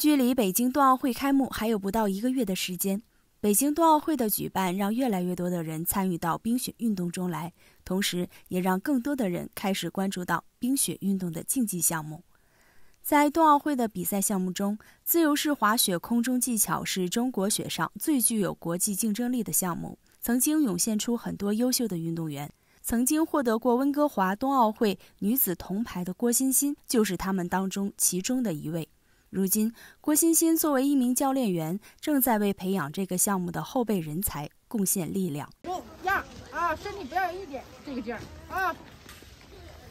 距离北京冬奥会开幕还有不到一个月的时间，北京冬奥会的举办让越来越多的人参与到冰雪运动中来，同时也让更多的人开始关注到冰雪运动的竞技项目。在冬奥会的比赛项目中，自由式滑雪空中技巧是中国雪上最具有国际竞争力的项目，曾经涌现出很多优秀的运动员。曾经获得过温哥华冬奥会女子铜牌的郭欣欣就是他们当中其中的一位。如今，郭欣欣作为一名教练员，正在为培养这个项目的后备人才贡献力量。一、二啊，身体不要一点这个劲儿啊。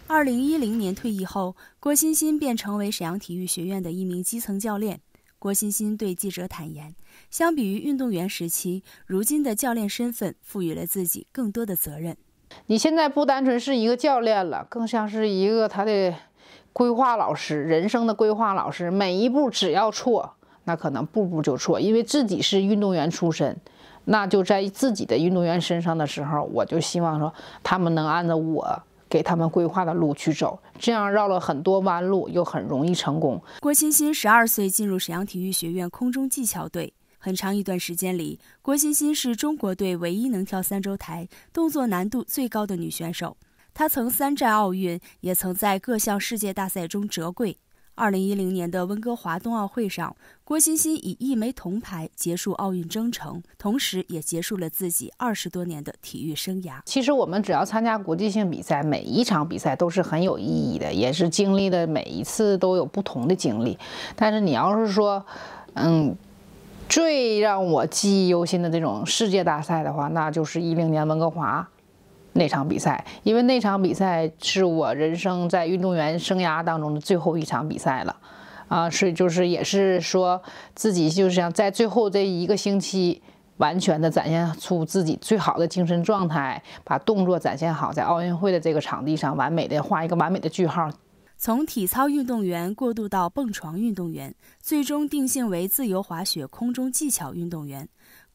二零一零年退役后，郭欣欣便成为沈阳体育学院的一名基层教练。郭欣欣对记者坦言，相比于运动员时期，如今的教练身份赋予了自己更多的责任。你现在不单纯是一个教练了，更像是一个他的。规划老师，人生的规划老师，每一步只要错，那可能步步就错。因为自己是运动员出身，那就在自己的运动员身上的时候，我就希望说他们能按照我给他们规划的路去走，这样绕了很多弯路，又很容易成功。郭欣欣十二岁进入沈阳体育学院空中技巧队，很长一段时间里，郭欣欣是中国队唯一能跳三周台、动作难度最高的女选手。他曾三战奥运，也曾在各项世界大赛中折桂。二零一零年的温哥华冬奥会上，郭欣欣以一枚铜牌结束奥运征程，同时也结束了自己二十多年的体育生涯。其实，我们只要参加国际性比赛，每一场比赛都是很有意义的，也是经历的每一次都有不同的经历。但是，你要是说，嗯，最让我记忆犹新的这种世界大赛的话，那就是一零年温哥华。那场比赛，因为那场比赛是我人生在运动员生涯当中的最后一场比赛了，啊，所以就是也是说自己就是想在最后这一个星期，完全的展现出自己最好的精神状态，把动作展现好，在奥运会的这个场地上，完美的画一个完美的句号。从体操运动员过渡到蹦床运动员，最终定性为自由滑雪空中技巧运动员。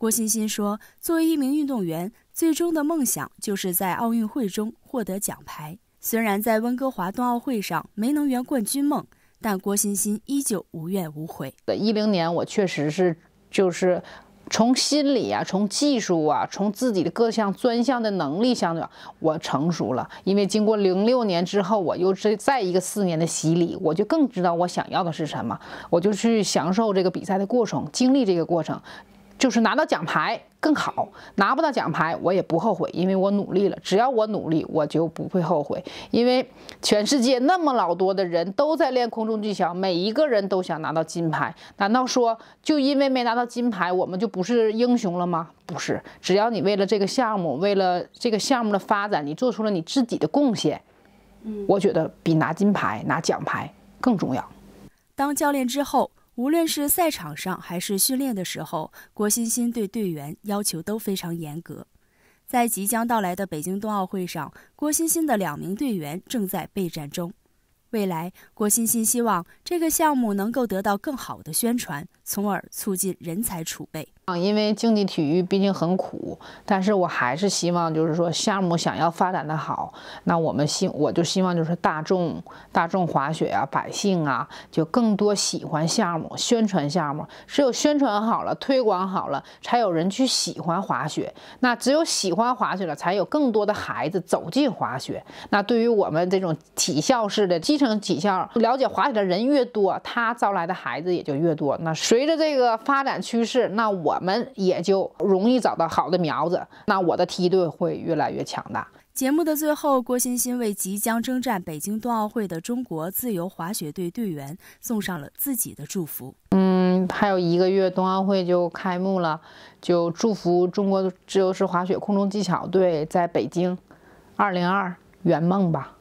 郭欣欣说：“作为一名运动员，最终的梦想就是在奥运会中获得奖牌。虽然在温哥华冬奥会上没能圆冠军梦，但郭欣欣依旧无怨无悔。一零年我确实是，就是从心理啊，从技术啊，从自己的各项专项的能力上对，我成熟了。因为经过零六年之后，我又是再一个四年的洗礼，我就更知道我想要的是什么，我就去享受这个比赛的过程，经历这个过程。”就是拿到奖牌更好，拿不到奖牌我也不后悔，因为我努力了。只要我努力，我就不会后悔。因为全世界那么老多的人都在练空中技巧，每一个人都想拿到金牌。难道说就因为没拿到金牌，我们就不是英雄了吗？不是，只要你为了这个项目，为了这个项目的发展，你做出了你自己的贡献，我觉得比拿金牌、拿奖牌更重要。当教练之后。无论是赛场上还是训练的时候，郭欣欣对队员要求都非常严格。在即将到来的北京冬奥会上，郭欣欣的两名队员正在备战中。未来，郭欣欣希望这个项目能够得到更好的宣传，从而促进人才储备。啊，因为竞技体育毕竟很苦，但是我还是希望，就是说项目想要发展的好，那我们希，我就希望就是大众、大众滑雪啊，百姓啊，就更多喜欢项目，宣传项目。只有宣传好了，推广好了，才有人去喜欢滑雪。那只有喜欢滑雪了，才有更多的孩子走进滑雪。那对于我们这种体校式的基础几效，了解滑雪的人越多，他招来的孩子也就越多。那随着这个发展趋势，那我们也就容易找到好的苗子。那我的梯队会越来越强大。节目的最后，郭欣欣为即将征战北京冬奥会的中国自由滑雪队队员送上了自己的祝福。嗯，还有一个月，冬奥会就开幕了，就祝福中国自由式滑雪空中技巧队在北京，二零二圆梦吧。